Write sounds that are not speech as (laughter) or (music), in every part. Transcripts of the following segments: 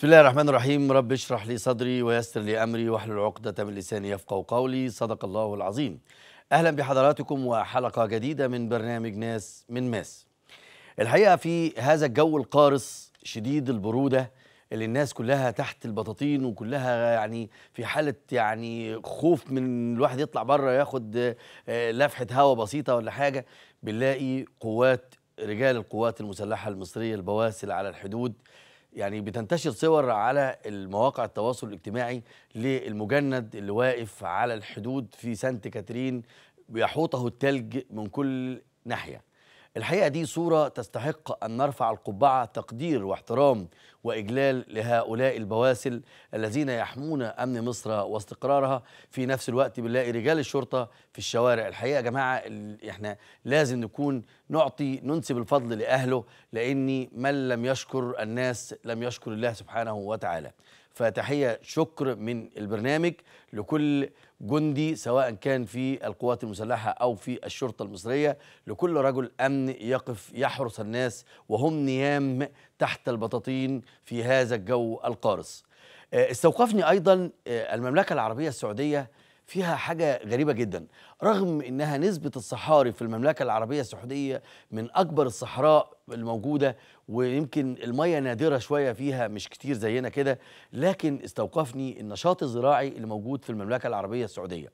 بسم الله الرحمن الرحيم رب اشرح لي صدري ويسر لي امري واحلل عقدة من لساني يفقه قولي صدق الله العظيم. اهلا بحضراتكم وحلقة جديدة من برنامج ناس من ماس. الحقيقة في هذا الجو القارص شديد البرودة اللي الناس كلها تحت البطاطين وكلها يعني في حالة يعني خوف من الواحد يطلع بره ياخد آه، لفحة هواء بسيطة ولا حاجة بنلاقي قوات رجال القوات المسلحة المصرية البواسل على الحدود يعني بتنتشر صور على المواقع التواصل الاجتماعي للمجند اللي واقف على الحدود في سانت كاترين بيحوطه التلج من كل ناحيه الحقيقة دي صورة تستحق أن نرفع القبعة تقدير واحترام وإجلال لهؤلاء البواسل الذين يحمون أمن مصر واستقرارها في نفس الوقت بنلاقي رجال الشرطة في الشوارع الحقيقة يا جماعة إحنا لازم نكون نعطي ننسب الفضل لأهله لأني من لم يشكر الناس لم يشكر الله سبحانه وتعالى فتحية شكر من البرنامج لكل جندي سواء كان في القوات المسلحة أو في الشرطة المصرية لكل رجل أمن يقف يحرس الناس وهم نيام تحت البطاطين في هذا الجو القارص آه، استوقفني أيضا آه، المملكة العربية السعودية فيها حاجة غريبة جدا رغم انها نسبة الصحاري في المملكة العربية السعودية من اكبر الصحراء الموجودة ويمكن المية نادرة شوية فيها مش كتير زينا كده لكن استوقفني النشاط الزراعي اللي موجود في المملكة العربية السعودية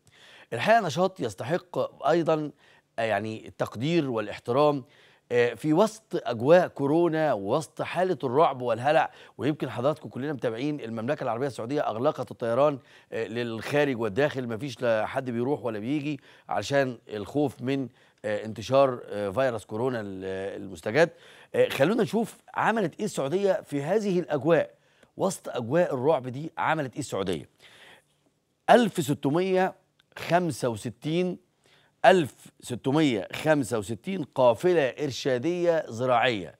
الحقيقة نشاط يستحق ايضا يعني التقدير والاحترام آه، في وسط اجواء كورونا ووسط حاله الرعب والهلع ويمكن حضراتكم كلنا متابعين المملكه العربيه السعوديه اغلقت الطيران آه، للخارج والداخل ما فيش لا حد بيروح ولا بيجي علشان الخوف من آه، انتشار فيروس كورونا المستجد خلونا نشوف عملت ايه السعوديه في هذه الاجواء وسط اجواء الرعب دي عملت ايه السعوديه 1665 1665 قافلة إرشادية زراعية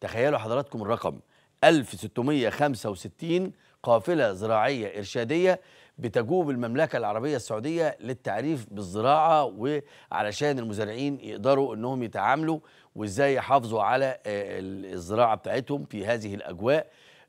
تخيلوا حضراتكم الرقم 1665 قافلة زراعية إرشادية بتجوب المملكة العربية السعودية للتعريف بالزراعة وعلشان المزارعين يقدروا أنهم يتعاملوا وإزاي يحافظوا على آه، الزراعة بتاعتهم في هذه الأجواء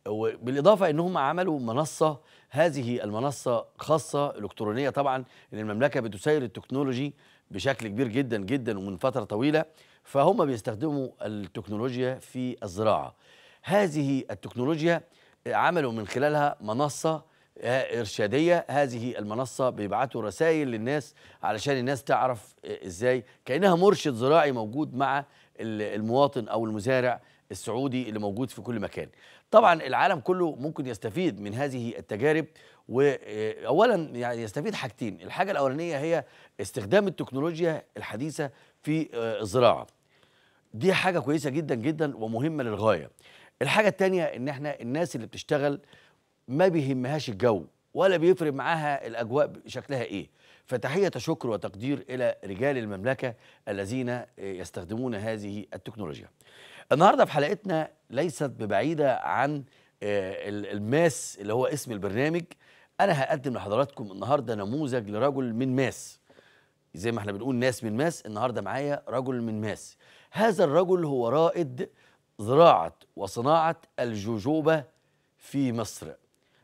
وبالإضافة أنهم عملوا منصة هذه المنصة خاصة إلكترونية طبعا إن المملكة بتسير التكنولوجي بشكل كبير جدا جدا ومن فتره طويله فهم بيستخدموا التكنولوجيا في الزراعه هذه التكنولوجيا عملوا من خلالها منصه آه، ارشاديه هذه المنصه بيبعتوا رسائل للناس علشان الناس تعرف آه، ازاي كانها مرشد زراعي موجود مع المواطن او المزارع السعودي اللي موجود في كل مكان طبعا العالم كله ممكن يستفيد من هذه التجارب واولا يعني يستفيد حاجتين الحاجه الاولانيه هي استخدام التكنولوجيا الحديثه في آه، الزراعه دي حاجه كويسه جدا جدا ومهمه للغايه الحاجه الثانيه ان احنا الناس اللي بتشتغل ما بيهمهاش الجو ولا بيفرق معاها الاجواء شكلها ايه فتحيه شكر وتقدير الى رجال المملكه الذين آه، يستخدمون هذه التكنولوجيا النهارده في حلقتنا ليست ببعيده عن آه، الماس اللي هو اسم البرنامج انا هقدم لحضراتكم النهارده نموذج لرجل من ماس زي ما احنا بنقول ناس من ماس النهارده معايا رجل من ماس هذا الرجل هو رائد زراعه وصناعه الجوجوبه في مصر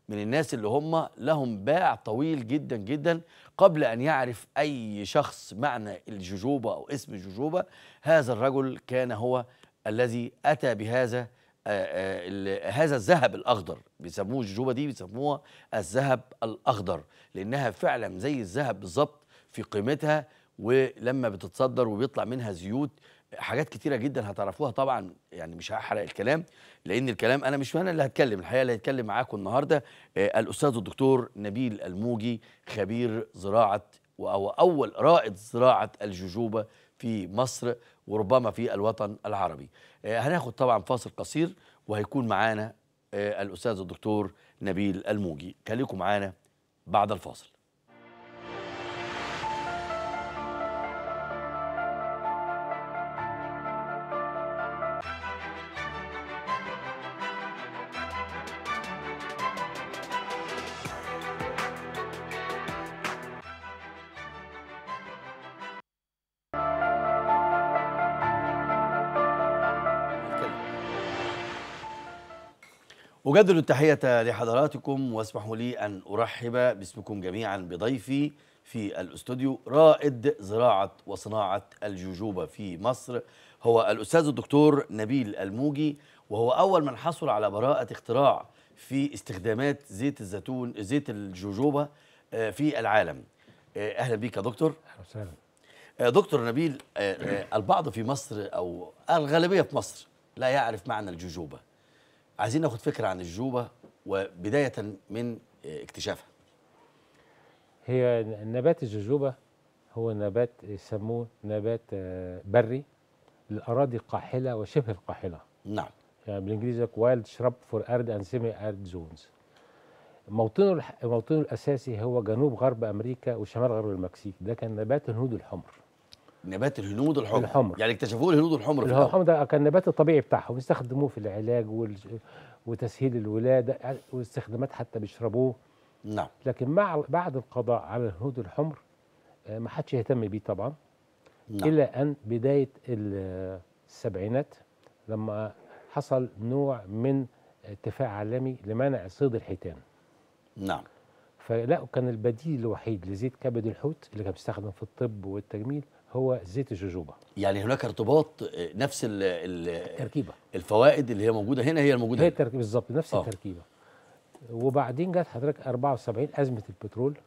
من الناس اللي هم لهم باع طويل جدا جدا قبل ان يعرف اي شخص معنى الجوجوبه او اسم الجوجوبه هذا الرجل كان هو الذي اتى بهذا آه، آه، هذا الذهب الاخضر بيسموه الجوبه دي بيسموها الذهب الاخضر لانها فعلا زي الذهب بالظبط في قيمتها ولما بتتصدر وبيطلع منها زيوت حاجات كتيره جدا هتعرفوها طبعا يعني مش هحرق الكلام لان الكلام انا مش انا اللي هتكلم الحقيقه اللي هيتكلم معاكم النهارده آه، الاستاذ الدكتور نبيل الموجي خبير زراعه او اول رائد زراعه الجوجوبه في مصر وربما في الوطن العربي آه، هناخد طبعا فاصل قصير وهيكون معانا آه، الاستاذ الدكتور نبيل الموجي خليكم معانا بعد الفاصل أجدد التحية لحضراتكم واسمحوا لي أن أرحب باسمكم جميعا بضيفي في الأستوديو رائد زراعة وصناعة الجوجوبة في مصر هو الأستاذ الدكتور نبيل الموجي وهو أول من حصل على براءة اختراع في استخدامات زيت الزيتون زيت الجوجوبة آه، في العالم آه، أهلا بك يا دكتور أهلا وسهلا آه، دكتور نبيل البعض في مصر او الغالبيه في مصر لا يعرف معنى الجوجوبه عايزين ناخد فكره عن الجوبه وبدايه من اكتشافها هي نبات الجوجوبا هو نبات يسموه نبات آه، بري للاراضي القاحله وشبه القاحله نعم يعني بالانجليزي وايلد شرب فور ارد اند سيمي ارد زونز موطنه موطنه الاساسي هو جنوب غرب امريكا وشمال غرب المكسيك ده كان نبات الهنود الحمر نبات الهنود الحمر الحمر يعني اكتشفوه الهنود الحمر في الحمر ده كان النبات الطبيعي بتاعهم استخدموه في العلاج وال... وتسهيل الولاده واستخدامات حتى بيشربوه نعم لكن مع بعد القضاء على الهنود الحمر آه، ما حدش يهتم بيه طبعا نعم. الى ان بدايه السبعينات لما حصل نوع من اتفاق عالمي لمنع صيد الحيتان نعم فلقوا كان البديل الوحيد لزيت كبد الحوت اللي كان بيستخدم في الطب والتجميل هو زيت الجوجوبا يعني هناك ارتباط آه، نفس ال ال التركيبه الفوائد اللي هي موجوده هنا هي الموجوده هي التركيبه بالظبط نفس أوه. التركيبه وبعدين جت حضرتك 74 ازمه البترول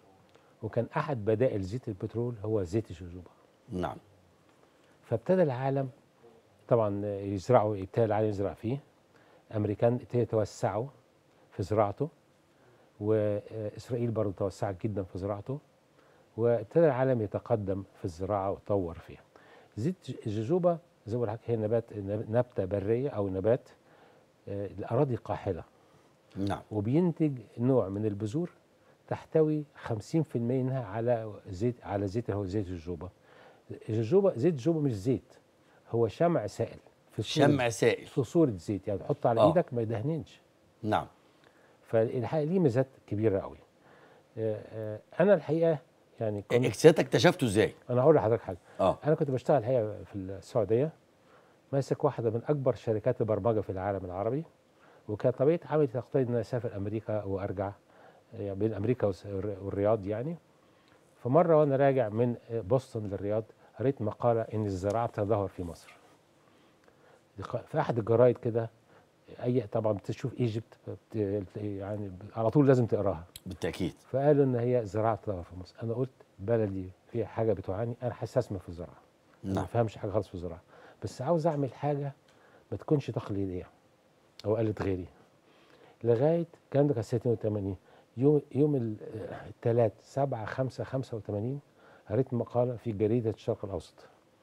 وكان احد بدائل زيت البترول هو زيت الجوجوبا نعم فابتدى العالم طبعا يزرعوا ابتدى العالم يزرع فيه امريكان يتوسعوا في زراعته واسرائيل برضه توسعت جدا في زراعته وابتدى العالم يتقدم في الزراعه وطور فيها. زيت الجوجوبا زي ما هي نبات نبته بريه او نبات آه، الاراضي قاحله. نعم. وبينتج نوع من البذور تحتوي 50% منها على زيت على زيت هو زيت الجوجوبا. الجوجوبا زيت الجوجوبا مش زيت هو شمع سائل في شمع سائل في صوره زيت يعني تحطه على أوه. ايدك ما يدهننش. نعم. فالحقيقه ليه ميزات كبيره قوي. آه، آه، انا الحقيقه يعني إيه، كنت اكتشفت اكتشفته ازاي؟ انا هقول لحضرتك حاجه آه. انا كنت بشتغل الحقيقه في السعوديه ماسك واحده من اكبر شركات البرمجه في العالم العربي وكان طبيعه عملي تقتضي ان اسافر امريكا وارجع يعني بين امريكا والرياض يعني فمره وانا راجع من بوسطن للرياض قريت مقاله ان الزراعه تدهور في مصر في احد الجرايد كده اي طبعا بتشوف ايجيبت يعني على طول لازم تقراها بالتاكيد فقالوا ان هي زراعه طبعا في مصر انا قلت بلدي فيها حاجه بتعاني انا ما في الزراعه نعم ما بفهمش حاجه خالص في الزراعه بس عاوز اعمل حاجه ما تكونش تقليديه او قالت غيري لغايه الكلام ده كان 82 يوم يوم الثلاث 7 5 85 قريت مقاله في جريده الشرق الاوسط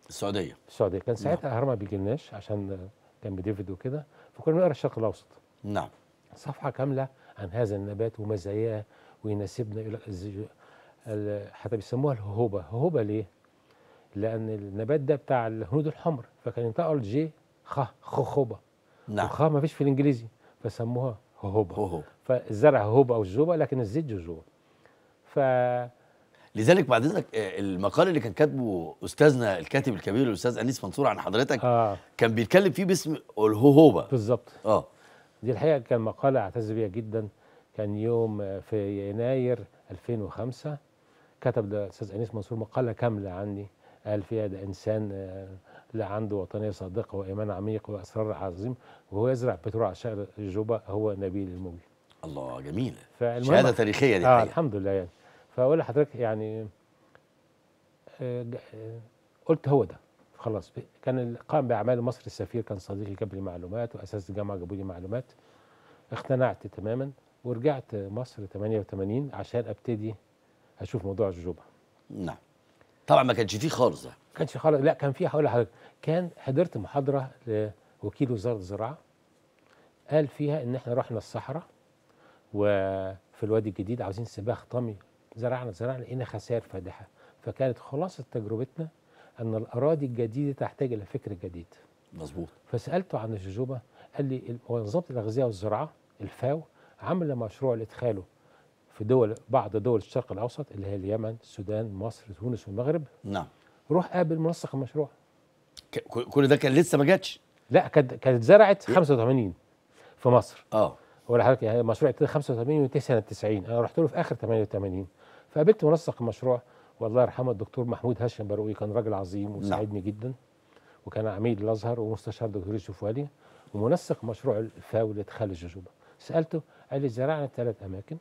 السعوديه السعوديه كان نعم. ساعتها نعم. هرم ما بيجيلناش عشان كان بديفيد وكده فكنا بنقرا الشرق الاوسط نعم صفحه كامله عن هذا النبات ومزاياه ويناسبنا الى حتى بيسموها الهوبه هوبه ليه لان النبات ده بتاع الهنود الحمر فكان ينطقوا الجي خ خخوبه نعم وخ ما فيش في الانجليزي فسموها هوبه هوبه فالزرع هوبه او الزوبه لكن الزيت جوجوبه ف لذلك بعد اذنك آه، المقال اللي كان كاتبه استاذنا الكاتب الكبير الاستاذ انيس منصور عن حضرتك آه. كان بيتكلم فيه باسم الهوهوبا بالظبط اه دي الحقيقه كان مقال اعتز بيها جدا كان يوم آه، في يناير 2005 كتب ده الاستاذ انيس منصور مقاله كامله عني قال فيها ده انسان آه، لا عنده وطنيه صادقه وايمان عميق واسرار عظيم وهو يزرع بترول على شجر الجوبه هو نبيل الموجي الله جميل شهاده تاريخيه دي آه الحمد لله يعني فاقول لحضرتك يعني آه، آه، قلت هو ده خلاص كان قام باعمال مصر السفير كان صديقي جاب لي معلومات واساس الجامعه جابوا لي معلومات اقتنعت تماما ورجعت مصر 88 عشان ابتدي اشوف موضوع الجوبه نعم طبعا ما كانش فيه خالص ده ما كانش خالص لا كان فيه هقول لحضرتك كان حضرت محاضره لوكيل وزاره الزراعه قال فيها ان احنا رحنا الصحراء وفي الوادي الجديد عاوزين سباخ طمي زرعنا زرعنا لقينا خسائر فادحه فكانت خلاصه تجربتنا ان الاراضي الجديده تحتاج الى فكر جديد مظبوط فسالته عن الجوجوبه قال لي منظمه الاغذيه والزراعه الفاو عامله مشروع لادخاله في دول بعض دول الشرق الاوسط اللي هي اليمن السودان مصر تونس والمغرب نعم روح قابل منسق المشروع كل ده كان لسه ما جاتش لا كانت كانت زرعت 85 في مصر اه هو حضرتك المشروع يعني ابتدى 85 وانتهى سنه 90 انا رحت له في اخر 88 فقابلت منسق المشروع والله يرحمه الدكتور محمود هاشم باروقي كان راجل عظيم نعم. وساعدني جدا وكان عميد الازهر ومستشار دكتور يوسف والي ومنسق مشروع الفاولة خالد جوجوبا سالته قال لي زرعنا ثلاث اماكن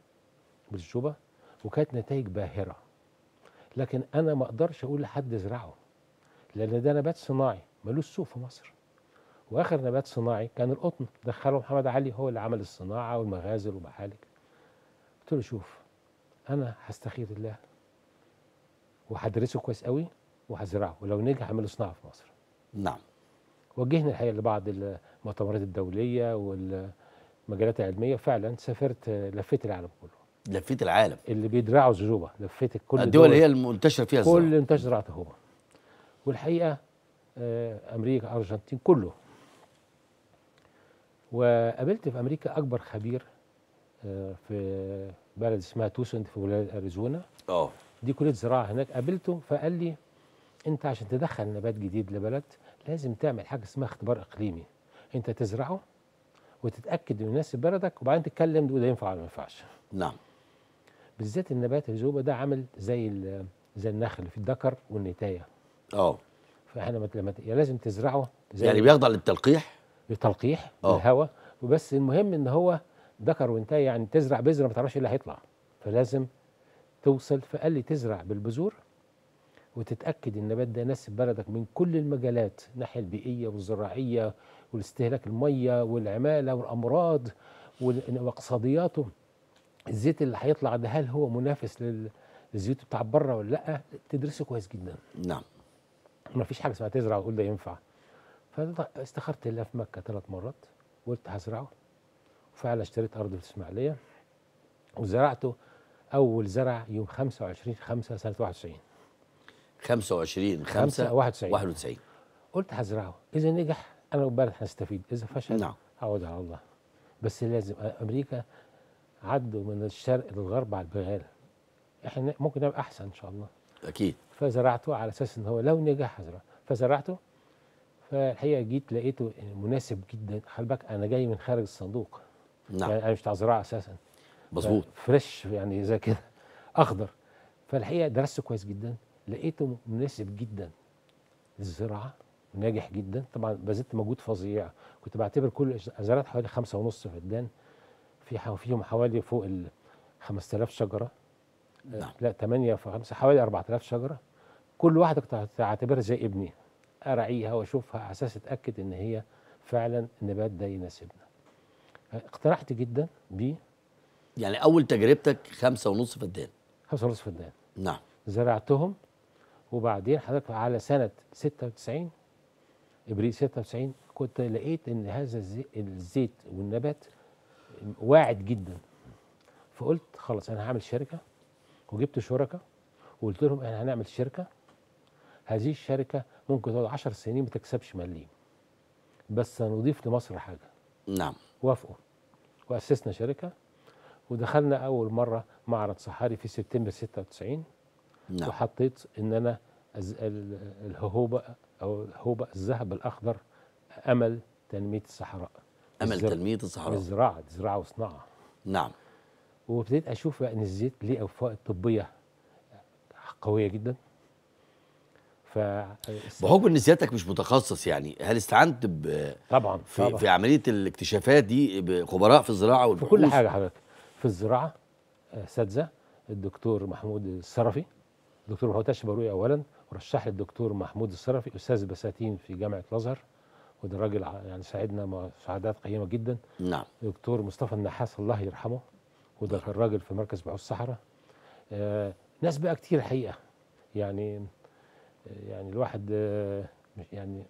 بالجوبة وكانت نتائج باهره لكن انا ما اقدرش اقول لحد زرعه لان ده نبات صناعي ملوش سوق في مصر واخر نبات صناعي كان القطن دخله محمد علي هو اللي عمل الصناعه والمغازل ومحالك قلت له شوف انا هستخير الله وهدرسه كويس قوي وهزرعه ولو نجح اعمله صناعه في مصر نعم وجهنا الحقيقه لبعض المؤتمرات الدوليه والمجالات العلميه فعلا سافرت لفيت العالم كله لفيت العالم اللي بيدرعوا زروبه لفيت كل الدول اللي هي المنتشره فيها الزراعه كل انتشر زرعته هو والحقيقه آه، امريكا ارجنتين كله وقابلت في امريكا اكبر خبير آه، في بلد اسمها توسنت في ولايه اريزونا اه دي كليه زراعه هناك قابلته فقال لي انت عشان تدخل نبات جديد لبلد لازم تعمل حاجه اسمها اختبار اقليمي انت تزرعه وتتاكد انه يناسب بلدك وبعدين تتكلم تقول ده ينفع ولا ما ينفعش نعم بالذات النبات الجوبه ده عامل زي زي النخل في الدكر والنتايه اه فاحنا لما يعني لازم تزرعه زي يعني بيخضع للتلقيح للتلقيح الهواء آه. وبس المهم ان هو ذكر وانتهى يعني تزرع بذره ما تعرفش ايه اللي هيطلع فلازم توصل في اقل تزرع بالبذور وتتاكد النبات ده يناسب بلدك من كل المجالات الناحيه البيئيه والزراعيه والاستهلاك الميه والعماله والامراض واقتصادياته الزيت اللي هيطلع ده هل هو منافس للزيوت بتاع بره ولا لا تدرسه كويس جدا نعم ما فيش حاجه اسمها تزرع وتقول ده ينفع فاستخرت الله في مكه ثلاث مرات وقلت هزرعه فعلا اشتريت أرض في الإسماعيلية وزرعته أول زرع يوم 25 5 سنة 91 25 5 91 91 قلت هزرعه إذا نجح أنا وبلد هنستفيد إذا فشل نعم أقعد على الله بس لازم أمريكا عدوا من الشرق للغرب على البغال احنا ممكن نبقى احسن ان شاء الله اكيد فزرعته على اساس ان هو لو نجح هزرعه فزرعته فالحقيقه جيت لقيته مناسب جدا خلي بالك انا جاي من خارج الصندوق نعم يعني انا مش بتاع زراعه اساسا مظبوط فريش يعني زي كده (laughs) اخضر فالحقيقه درست كويس جدا لقيته مناسب جدا للزراعه ناجح جدا طبعا بذلت مجهود فظيع كنت بعتبر كل زرعت حوالي خمسة ونص فدان في فيهم حوالي فوق ال 5000 شجره آه، نعم. لا 8 في 5 حوالي 4000 شجره كل واحده كنت اعتبرها زي ابني اراعيها واشوفها على اساس اتاكد ان هي فعلا النبات ده يناسبنا اقترحت جدا ب يعني اول تجربتك خمسة ونص فدان خمسة ونص فدان نعم زرعتهم وبعدين حضرتك على سنه 96 ابريل 96 كنت لقيت ان هذا الزيت والنبات واعد جدا فقلت خلاص انا هعمل شركه وجبت شركاء وقلت لهم احنا هنعمل شركه هذه الشركه ممكن تقعد 10 سنين ما تكسبش مليم بس هنضيف لمصر حاجه نعم وافقوا وأسسنا شركة ودخلنا أول مرة معرض صحاري في سبتمبر 96 نعم. وحطيت إن أنا الهوبة أو الهوبة الذهب الأخضر أمل تنمية الصحراء أمل الزر... تنمية الصحراء الزراعة زراعة وصناعة نعم وابتديت أشوف بقى إن الزيت ليه أوفاء طبية قوية جدا ف بحكم ان سيادتك مش متخصص يعني هل استعنت ب طبعا في, طبعا. في عمليه الاكتشافات دي بخبراء في الزراعه والبحوث في كل حاجه حضرتك في الزراعه اساتذه آه، الدكتور محمود الصرفي الدكتور محمود بروي اولا ورشح لي الدكتور محمود الصرفي استاذ بساتين في جامعه الازهر وده راجل يعني ساعدنا مساعدات قيمه جدا نعم دكتور مصطفى النحاس الله يرحمه وده نعم. كان راجل في مركز بحوث الصحراء آه ناس بقى كتير حقيقه يعني يعني الواحد آه، يعني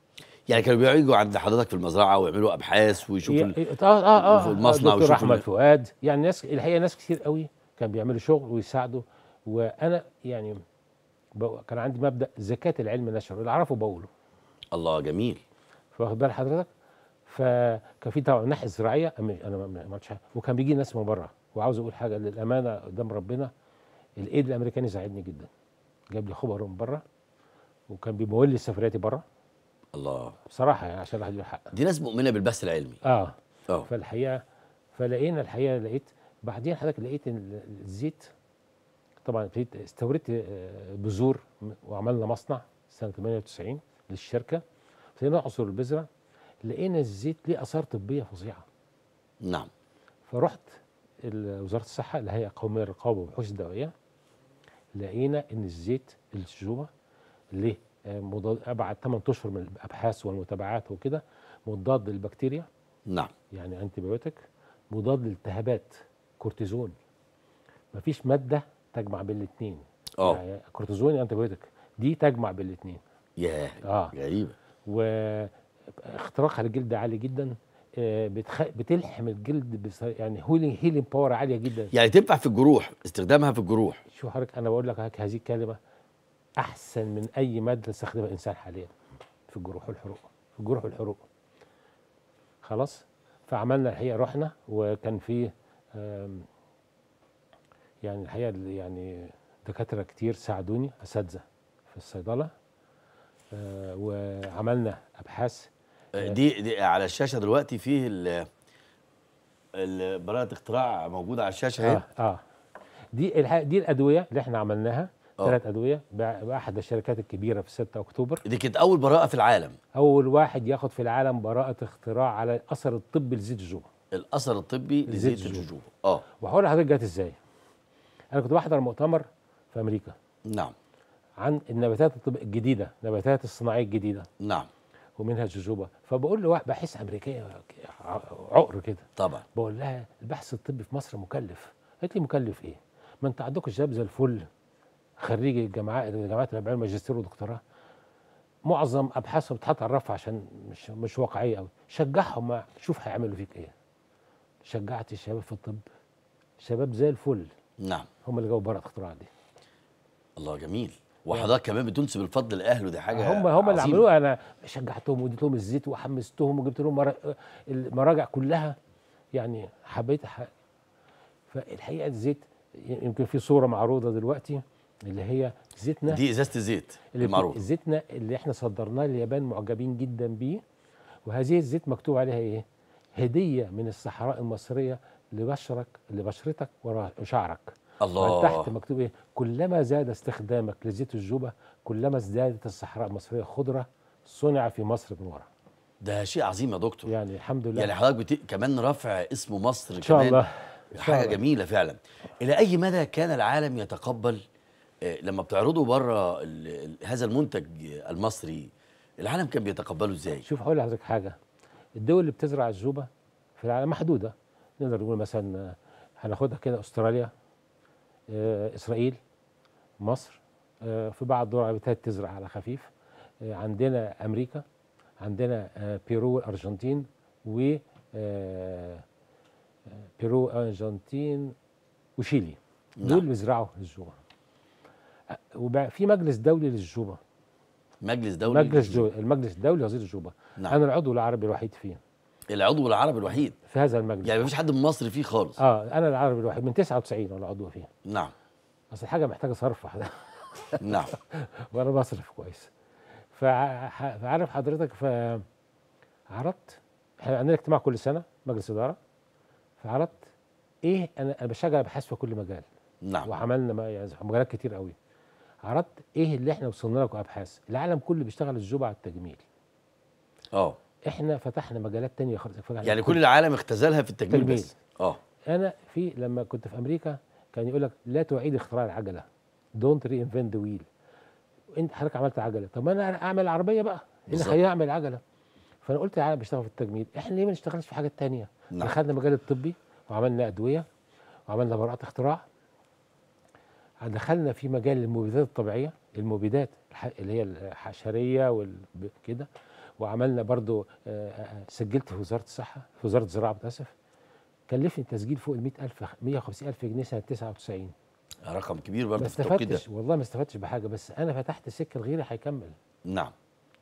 يعني كانوا بيجوا عند حضرتك في المزرعه ويعملوا ابحاث ويشوفوا إيه، اه اه اه المصنع دكتور احمد فؤاد يعني ناس الحقيقه ناس كتير قوي كانوا بيعملوا شغل ويساعدوا وانا يعني كان عندي مبدا زكاه العلم نشر اللي اعرفه بقوله الله جميل واخد بال حضرتك فكان في طبعا ناحيه زراعيه انا ما عملتش وكان بيجي ناس من بره وعاوز اقول حاجه للامانه قدام ربنا الايد الامريكاني ساعدني جدا جاب لي خبر من بره وكان بيمول لي سفرياتي بره الله بصراحه يعني عشان الواحد يقول حق دي ناس مؤمنه بالبث العلمي اه اه فالحقيقه فلقينا الحقيقه لقيت بعدين حضرتك لقيت الزيت طبعا ابتديت استوردت آه، بذور وعملنا مصنع سنه 98 للشركه ابتدينا نعصر البذره لقينا الزيت ليه اثار طبيه فظيعه نعم فرحت وزاره الصحه الهيئه القوميه للرقابه والبحوث الدوائيه لقينا ان الزيت الجوع لمضاد آه، بعد 8 اشهر من الابحاث والمتابعات وكده مضاد للبكتيريا نعم يعني انتي بيوتيك مضاد للالتهابات كورتيزون مفيش ماده تجمع بين الاثنين اه يعني كورتيزون انتي بيوتيك دي تجمع بين الاثنين ياه اه غريبه واختراقها للجلد عالي جدا آه، بتخ... بتلحم الجلد بس... يعني هيلينج هيلينج باور عاليه جدا يعني تنفع في الجروح استخدامها في الجروح شو حضرتك انا بقول لك هذه الكلمه احسن من اي ماده يستخدمها الانسان حاليا في الجروح والحروق في الجروح والحروق خلاص فعملنا الحقيقه رحنا وكان في يعني الحقيقه يعني دكاتره كتير ساعدوني اساتذه في الصيدله آه، وعملنا ابحاث آه، آه، دي, دي على الشاشه دلوقتي فيه براءه اختراع موجوده على الشاشه اه, آه. دي دي الادويه اللي احنا عملناها ثلاث آه. ادويه باحد الشركات الكبيره في 6 اكتوبر دي كانت اول براءه في العالم اول واحد ياخد في العالم براءه اختراع على الاثر الطبي لزيت الجوجوبا الاثر الطبي لزيت الجوجوبا اه وهقول لحضرتك جت ازاي انا كنت بحضر مؤتمر في امريكا نعم عن النباتات الجديده النباتات الصناعيه الجديده نعم ومنها الجوجوبا فبقول لواحد بحس امريكيه عقر كده طبعا بقول لها البحث الطبي في مصر مكلف قالت لي مكلف ايه ما انت عندكم الشباب زي الفل خريجي الجامعات الجامعات اللي بيعملوا ماجستير ودكتوراه معظم ابحاثهم بتتحط على الرف عشان مش مش واقعيه قوي شجعهم شوف هيعملوا فيك ايه شجعت الشباب في الطب شباب زي الفل نعم هم اللي جابوا بره الاختراع دي الله جميل آه. وحضرتك كمان بتنسب الفضل لاهله دي حاجه هم هم اللي عملوها انا شجعتهم واديت لهم الزيت وحمستهم وجبت لهم المراجع كلها يعني حبيت حق. فالحقيقه الزيت يمكن في صوره معروضه دلوقتي اللي هي زيتنا دي ازازه الزيت المعروف زيتنا اللي احنا صدرناه لليابان معجبين جدا بيه وهذه الزيت مكتوب عليها ايه هديه من الصحراء المصريه لبشرك لبشرتك وشعرك الله تحت مكتوب ايه كلما زاد استخدامك لزيت الجوبه كلما ازدادت الصحراء المصريه خضره صنع في مصر من وراء ده شيء عظيم يا دكتور يعني الحمد لله يعني حضرتك بت... كمان رفع اسم مصر ان شاء كمان الله حاجه جميله فعلا الى اي مدى كان العالم يتقبل آه، لما بتعرضوا بره هذا المنتج المصري العالم كان بيتقبله ازاي؟ شوف هقول لحضرتك حاجه الدول اللي بتزرع الزوبه في العالم محدوده نقدر نقول مثلا آه، هناخدها كده استراليا آه، اسرائيل مصر في بعض الدول العربيه تزرع على خفيف عندنا امريكا عندنا بيرو والارجنتين و بيرو ارجنتين وشيلي دول نعم. بيزرعوا الزوبه وبقى في مجلس دولي للجوبه مجلس دولي مجلس جو المجلس الدولي لوزير الجوبه نعم. انا العضو العربي الوحيد فيه العضو العربي الوحيد في هذا المجلس يعني ما فيش حد من مصر فيه خالص اه انا العربي الوحيد من 99 وانا عضو فيه نعم اصل الحاجه محتاجه صرف (laughs) نعم وانا بصرف كويس فعارف حضرتك ف عرضت احنا عندنا اجتماع كل سنه مجلس اداره فعرضت ايه انا بشجع ابحاث في كل مجال نعم وعملنا يعني مجالات كتير قوي عرضت ايه اللي احنا وصلنا له كابحاث العالم كله بيشتغل الجوب على التجميل اه احنا فتحنا مجالات تانية خالص يعني كل العالم اختزلها في التجميل, التجميل. بس اه انا في لما كنت في امريكا كان يقول لك لا تعيد اختراع العجله دونت ري انفنت ذا ويل انت حضرتك عملت عجله طب انا اعمل عربيه بقى انا إيه خليني اعمل عجله فانا قلت العالم بيشتغل في التجميل احنا ليه ما نشتغلش في حاجات تانية نعم. دخلنا المجال الطبي وعملنا ادويه وعملنا براءه اختراع دخلنا في مجال المبيدات الطبيعيه المبيدات اللي هي الحشريه وكده وعملنا برضو آه، آه، سجلت في وزاره الصحه في وزاره الزراعه بتاسف كلفني تسجيل فوق ال 100000 150000 جنيه سنه 99 رقم كبير برضه في التوقيت ده والله ما استفدتش بحاجه بس انا فتحت سكه لغيري هيكمل نعم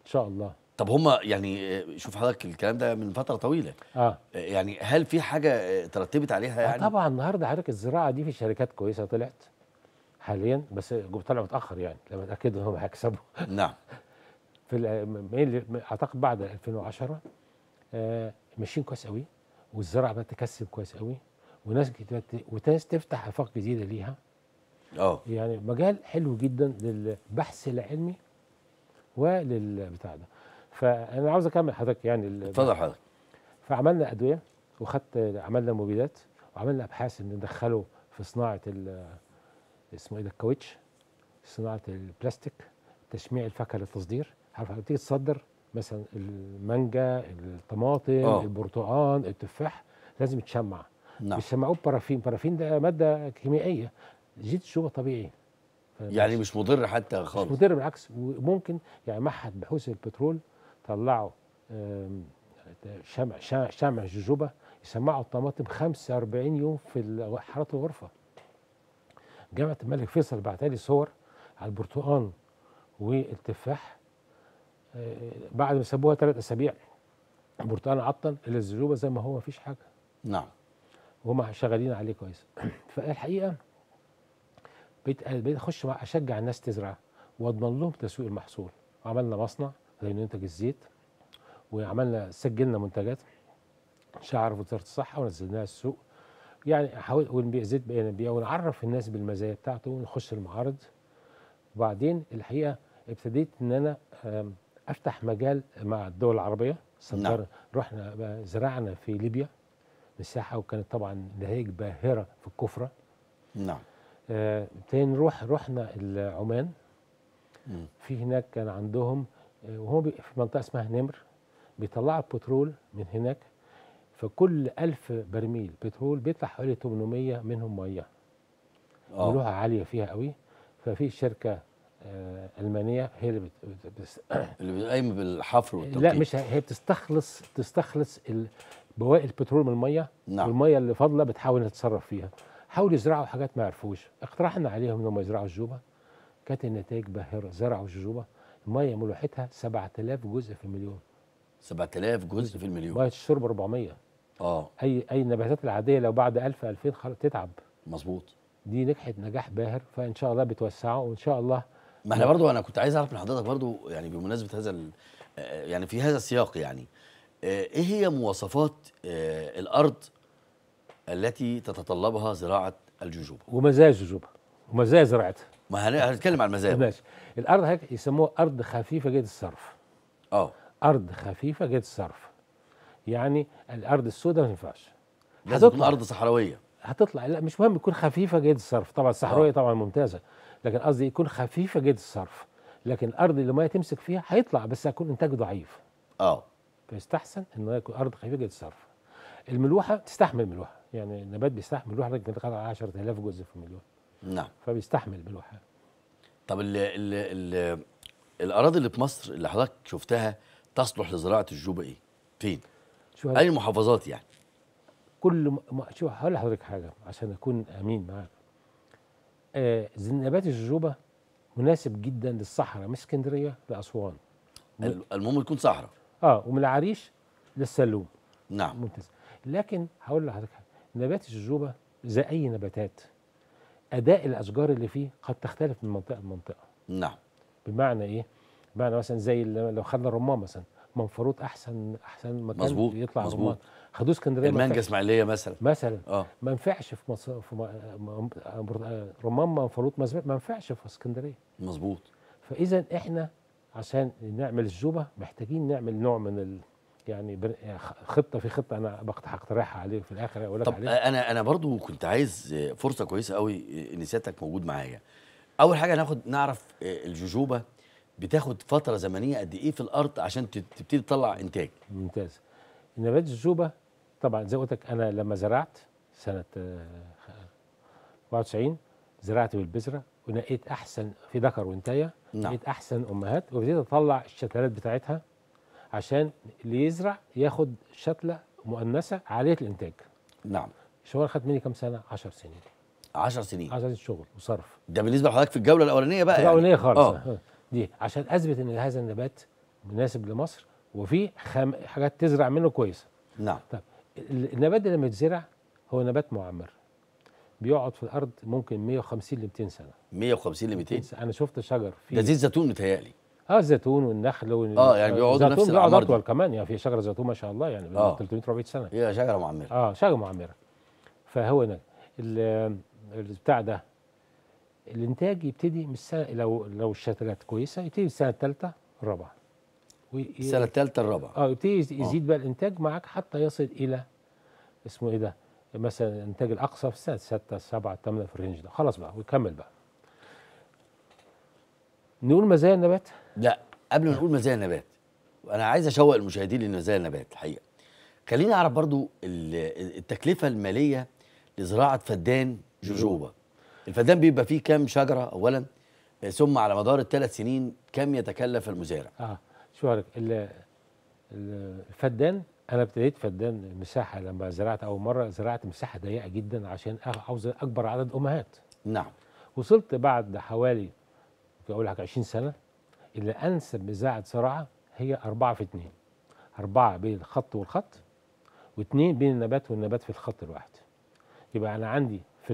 ان شاء الله طب هما يعني شوف حضرتك الكلام ده من فتره طويله اه يعني هل في حاجه ترتبت عليها آه يعني آه طبعا النهارده حضرتك الزراعه دي في شركات كويسه طلعت حاليا بس طلعوا متاخر يعني لما اتاكدوا انهم هيكسبوا نعم (laughs) في اعتقد بعد 2010 آه، ماشيين كويس قوي والزراعه بدات تكسب كويس قوي وناس وناس تفتح افاق جديده ليها اه يعني مجال حلو جدا للبحث العلمي وللبتاع ده فانا عاوز اكمل حضرتك يعني اتفضل حضرتك فعملنا ادويه وخدت عملنا مبيدات وعملنا ابحاث ان ندخله في صناعه اسمه ايه ده الكاوتش صناعه البلاستيك تشميع الفاكهه للتصدير عارف لما تيجي تصدر مثلا المانجا الطماطم أوه. البرتقان التفاح لازم يتشمع نعم بيسمعوه بارافين بارافين ده ماده كيميائيه زيت الشوبه طبيعي يعني مش مضر حتى خالص مش مضر بالعكس وممكن يعني معهد بحوث البترول طلعوا شمع شمع جوجوبا يسمعوا الطماطم 45 يوم في حراره الغرفه جامعه الملك فيصل لي صور على البرتقال والتفاح آه، بعد ما سابوها ثلاث اسابيع البرتقال عطل الزجوبه زي ما هو مفيش حاجه نعم وهم شغالين عليه كويس (clears throat) فالحقيقه بقيت اخش مع اشجع الناس تزرع واضمن لهم تسويق المحصول عملنا مصنع ننتج الزيت وعملنا سجلنا منتجات شعر في وزاره الصحه ونزلناها السوق يعني حاول ونزيد بقينا يعني بيها ونعرف الناس بالمزايا بتاعته ونخش المعارض وبعدين الحقيقه ابتديت ان انا افتح مجال مع الدول العربيه نعم. صدر نعم. رحنا زرعنا في ليبيا مساحه وكانت طبعا نهايج باهره في الكفره نعم آه تاني نروح رحنا عمان في هناك كان عندهم آه، وهو في منطقه اسمها نمر بيطلعوا البترول من هناك فكل ألف برميل بترول بيطلع حوالي 800 منهم مية آه. ملوحة عالية فيها قوي ففي شركة آه المانيه هي اللي بتس... (coughs) اللي بتقيم بالحفر والتوقيت لا مش هي بتستخلص تستخلص بواقي البترول من الميه نعم. والميه اللي فاضله بتحاول تتصرف فيها حاولوا يزرعوا حاجات ما عرفوش اقترحنا عليهم انهم يزرعوا الجوبه كانت النتائج باهره زرعوا الجوبه الميه ملوحتها 7000 جزء في المليون 7000 جزء في المليون ميه الشرب 400 اه اي اي النباتات العاديه لو بعد 1000 2000 تتعب مظبوط دي نجحت نجاح باهر فان شاء الله بتوسعه وان شاء الله ما احنا برضو انا كنت عايز اعرف من حضرتك برضو يعني بمناسبه هذا آه، يعني في هذا السياق يعني آه، ايه هي مواصفات إيه الارض التي تتطلبها زراعه الجوجوبا ومزايا الجوجوبا ومزايا زراعتها ما هنتكلم عن المزايا ماشي الارض هيك يسموها ارض خفيفه جيد الصرف اه ارض خفيفه جيد الصرف يعني الارض السوداء ما ينفعش لازم تكون ارض صحراويه هتطلع لا مش مهم يكون خفيفه جيد الصرف طبعا الصحراويه آه. طبعا ممتازه لكن قصدي يكون خفيفه جيد الصرف لكن الارض اللي الميه تمسك فيها هيطلع بس هيكون انتاج ضعيف اه فيستحسن انه يكون ارض خفيفه جيد الصرف الملوحه تستحمل الملوحه يعني النبات بيستحمل الملوحه لكن قطع 10000 جزء في المليون نعم فبيستحمل الملوحه طب الـ الـ الـ الاراضي اللي في مصر اللي حضرتك شفتها تصلح لزراعه الجوبه ايه؟ فين؟ شو اي المحافظات يعني كل م... شو هقول لحضرتك حاجه عشان اكون امين معاك آه نبات الجوبه مناسب جدا للصحراء من اسكندريه لاسوان المهم تكون صحراء اه ومن العريش للسلوم نعم ممتاز لكن هقول لحضرتك نبات الجوبه زي اي نباتات اداء الاشجار اللي فيه قد تختلف من منطقه لمنطقه نعم بمعنى ايه بمعنى مثلا زي لو خدنا الرمان مثلا منفروت احسن احسن مكان مزبوط. يطلع مظبوط خدوه اسكندريه المانجا اسماعيليه مثلا مثلا اه ما نفعش في مص... في م... آه، رمان منفروت ما نفعش في اسكندريه مظبوط فاذا احنا عشان نعمل الجوبه محتاجين نعمل نوع من ال... يعني, يعني خطه في خطه انا هقترحها عليه في الاخر اقول لك عليها انا انا برضو كنت عايز فرصه كويسه قوي ان سيادتك موجود معايا اول حاجه ناخد نعرف آه، الجوجوبه بتاخد فتره زمنيه قد ايه في الارض عشان تبتدي تطلع انتاج ممتاز نبات الزوبه طبعا زي قلت لك انا لما زرعت سنه 94 آه، زرعت بالبذره ونقيت احسن في ذكر وانتايه نعم. نقيت احسن امهات وابتديت اطلع الشتلات بتاعتها عشان اللي يزرع ياخد شتله مؤنثه عاليه الانتاج نعم الشغل خد مني كام سنه 10 سنين 10 سنين 10 سنين شغل وصرف ده بالنسبه لحضرتك في الجوله الاولانيه بقى يعني. الاولانيه يعني. خالص أوه. آه. دي عشان اثبت ان هذا النبات مناسب لمصر وفي خم... حاجات تزرع منه كويسه نعم طب النبات ده لما يتزرع هو نبات معمر بيقعد في الارض ممكن 150 ل 200 سنه 150 ل 200 انا شفت شجر فيه ده زيت زيتون متهيألي اه الزيتون والنخل وال... اه يعني بيقعدوا نفس بيقعد اطول كمان يعني في شجره زيتون ما شاء الله يعني آه. 300 400 سنه هي شجره معمره اه شجره معمره فهو ال... البتاع ده الانتاج يبتدي من السنه لو لو الشتلات كويسه يبتدي من السنه الثالثه الرابعه السنه الثالثه الرابعه اه يبتدي آه. يزيد بقى الانتاج معاك حتى يصل الى اسمه ايه ده مثلا الانتاج الاقصى في السنه السادسه السابعه الثامنة في الرينج ده خلاص بقى ويكمل بقى نقول مزايا النبات لا قبل ما نقول مزايا النبات انا عايز اشوق المشاهدين لمزايا النبات الحقيقه خليني اعرف برضو التكلفه الماليه لزراعه فدان جوجوبا الفدان بيبقى فيه كام شجره اولا ثم على مدار الثلاث سنين كم يتكلف المزارع اه شو عارف الفدان انا ابتديت فدان مساحه لما زرعت اول مره زرعت مساحه ضيقه جدا عشان عاوز اكبر عدد امهات نعم وصلت بعد حوالي اقول لك 20 سنه اللي انسب مزاعه زراعه هي اربعه في اثنين. اربعه بين الخط والخط واثنين بين النبات والنبات في الخط الواحد يبقى انا عندي في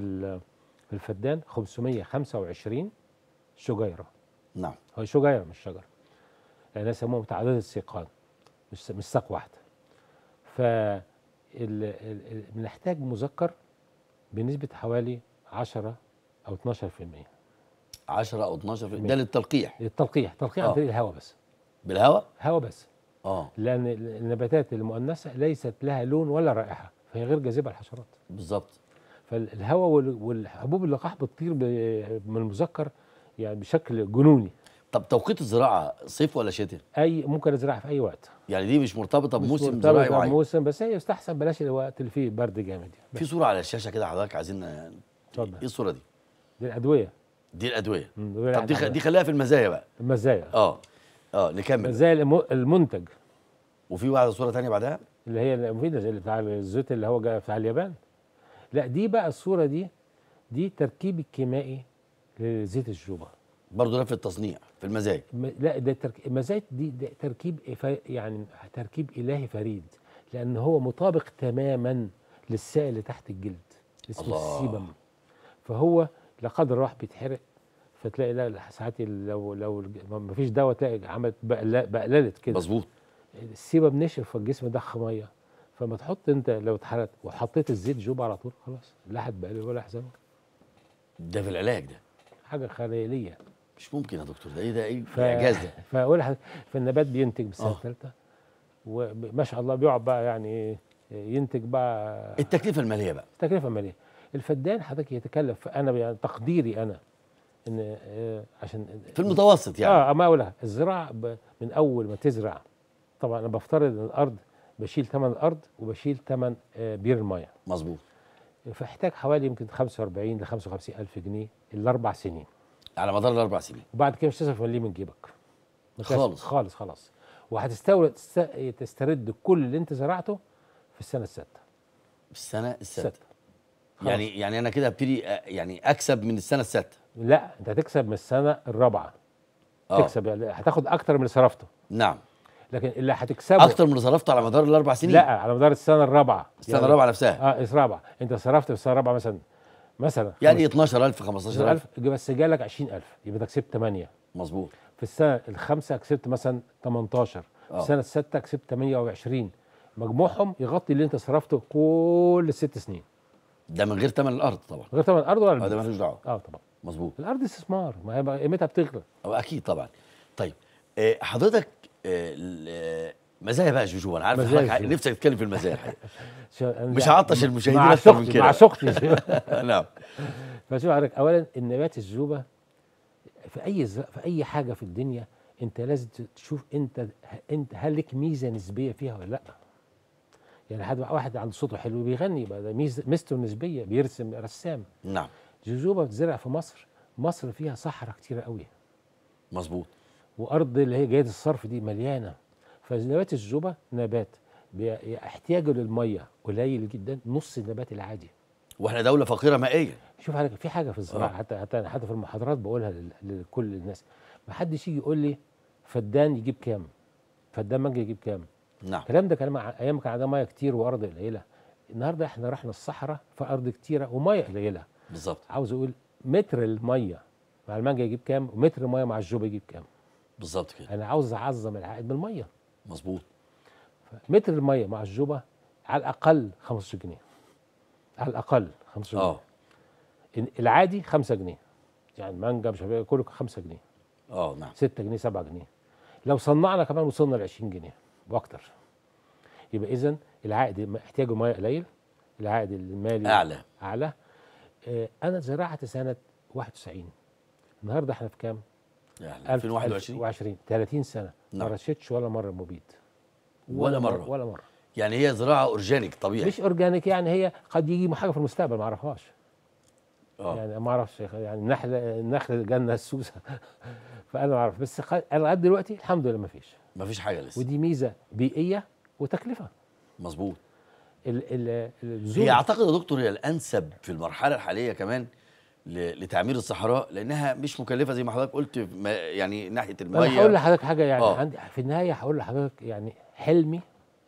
في الفدان 525 شجيرة نعم هو شجيرة مش شجرة يعني لأنها يسموها متعددة السيقان مش مش ساق واحدة ف بنحتاج مذكر بنسبة حوالي 10 أو 12% 10 أو 12% ده للتلقيح للتلقيح تلقيح آه. عن طريق الهواء بس بالهواء؟ هواء بس اه لأن النباتات المؤنثة ليست لها لون ولا رائحة فهي غير جاذبة للحشرات بالظبط فالهواء والحبوب اللقاح بتطير من المذكر يعني بشكل جنوني طب توقيت الزراعه صيف ولا شتاء؟ اي ممكن ازرعها في اي وقت يعني دي مش مرتبطه بموسم مش مرتبطة زراعي معين موسم بس هي يستحسن بلاش الوقت اللي فيه برد جامد يعني في صوره على الشاشه كده حضرتك عايزين اتفضل ايه الصوره دي؟ دي الادويه دي الادويه طب دي دي خليها في المزايا بقى المزايا اه اه نكمل مزايا المنتج وفي واحده صوره ثانيه بعدها اللي هي المفيده زي اللي بتاع الزيت اللي هو بتاع اليابان لا دي بقى الصوره دي دي تركيب الكيمائي لزيت الجوبر برضه ده في التصنيع في المزاج لا ده ترك... المزاج دي ده تركيب يعني تركيب الهي فريد لان هو مطابق تماما للسائل اللي تحت الجلد اسمه الله. السيبم فهو لا قدر راح بيتحرق فتلاقي لا ساعات لو لو ما فيش دواء تلاقي عملت بقللت كده مظبوط السيبم نشف فالجسم ضخ ميه فما تحط انت لو اتحرقت وحطيت الزيت جوب على طول خلاص لا حد له ولا حزام ده في العلاج ده حاجه خياليه مش ممكن يا دكتور ده ايه ده ايه ف... اعجاز ده (laughs) فاقول حاجه فالنبات بينتج بالسنه الثالثه وما شاء الله بيقعد بقى يعني ينتج بقى التكلفه الماليه بقى التكلفه الماليه الفدان حضرتك يتكلف انا يعني تقديري انا ان آه، عشان في المتوسط يعني اه ما اقولها الزراعه من اول ما تزرع طبعا انا بفترض ان الارض بشيل ثمن الارض وبشيل ثمن آه، بير الميه مظبوط فاحتاج حوالي يمكن 45 ل 55 الف جنيه الاربع سنين على مدار الاربع سنين وبعد كده مش هتصرف ولا من جيبك خالص خالص خلاص وهتستورد تسترد كل اللي انت زرعته في السنه السادسه في السنه السادسه يعني يعني انا كده ابتدي آه، يعني اكسب من السنه السادسه لا انت هتكسب من السنه الرابعه أوه. تكسب يعني هتاخد اكتر من اللي صرفته نعم لكن اللي هتكسبه اكتر من اللي صرفته على مدار الاربع سنين لا على مدار السنه الرابعه السنه يعني الرابعه نفسها اه الرابعه انت صرفت في السنه الرابعه مثلا مثلا يعني 12000 15000 بس جالك 20000 يبقى انت كسبت 8 مظبوط في السنه الخامسه كسبت مثلا 18 في آه. السنه السادسه كسبت 28 مجموعهم يغطي اللي انت صرفته كل الست سنين ده من غير ثمن الارض طبعا غير ثمن الارض ولا آه، ده مالوش دعوه اه طبعا مظبوط الارض استثمار ما هي قيمتها بتغلى آه، اكيد طبعا طيب حضرتك آه، آه، مزايا بقى جوجو انا عارف حضرتك نفسك تتكلم في المزايا (laughs) مش هعطش المشاهدين مع من كده مع سخطي (laughs) نعم فشوف حضرتك اولا النبات الزوبه في اي في اي حاجه في الدنيا انت لازم تشوف انت انت هل لك ميزه نسبيه فيها ولا لا يعني حد واحد عنده صوته حلو بيغني يبقى ده ميزه ميزته النسبيه بيرسم رسام نعم جوجوبا بتزرع في مصر مصر فيها صحراء كتيره قوي مظبوط وارض اللي هي جيد الصرف دي مليانه فنبات الزوبه نبات احتياجه للميه قليل جدا نص النبات العادي واحنا دوله فقيره مائيه شوف حضرتك في حاجه في الزراعه آه. حتى حتى حتى في المحاضرات بقولها لكل الناس ما حدش يجي يقول لي فدان يجيب كام فدان مانجا يجيب كام نعم الكلام ده كلام ايام كان عندنا ميه كتير وارض قليله النهارده احنا رحنا الصحراء فارض كتيره وميه قليله بالظبط عاوز اقول متر الميه مع المانجا يجيب كام ومتر الميه مع الجوبه يجيب كام بالظبط كده انا عاوز اعظم العائد من الميه مظبوط متر الميه مع الجوبه على الاقل 15 جنيه على الاقل 15 جنيه اه العادي 5 جنيه يعني مانجا مش عارف إيه، كله 5 جنيه اه نعم 6 جنيه 7 جنيه لو صنعنا كمان وصلنا ل 20 جنيه واكتر يبقى اذا العائد احتياجه ميه قليل العائد المالي اعلى اعلى آه، انا زرعت سنه 91 النهارده احنا في كام؟ 2021 يعني 30 سنه نعم. ما رشتش ولا مره مبيد ولا, ولا مره ولا مره يعني هي زراعه اورجانيك طبيعي مش اورجانيك يعني هي قد يجي حاجه في المستقبل ما اعرفهاش اه يعني ما اعرفش يعني النحل النخل جنه السوسه (laughs) فانا ما اعرف بس انا لغايه دلوقتي الحمد لله ما فيش ما فيش حاجه لسه ودي ميزه بيئيه وتكلفه مظبوط ال ال هي اعتقد يا دكتور هي الانسب في المرحله الحاليه كمان لتعمير الصحراء لانها مش مكلفه زي ما حضرتك قلت يعني ناحيه الميه انا هقول لحضرتك حاجه يعني آه. عندي في النهايه هقول لحضرتك يعني حلمي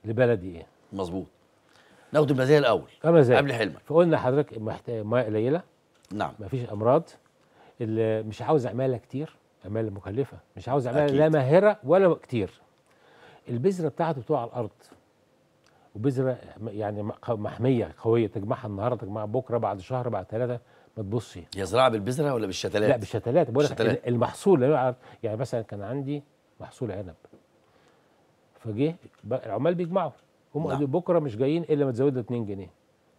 لبلدي ايه مظبوط ناخد المزايا الاول المزايا آه، قبل حلمك فقلنا لحضرتك ميه قليله نعم مفيش امراض اللي مش عاوز عماله كتير عماله مكلفه مش عاوز عماله لا ماهره ولا كتير البذره بتاعته بتقع على الارض وبذره يعني محميه قويه تجمعها النهارده تجمعها بكره بعد شهر بعد ثلاثه ما تبصي هي زراعه بالبذره ولا بالشتلات؟ لا بالشتلات بقول لك المحصول اللي يعني مثلا كان عندي محصول عنب فجه العمال بيجمعوا هم نعم. قالوا بكره مش جايين الا ما تزودوا 2 جنيه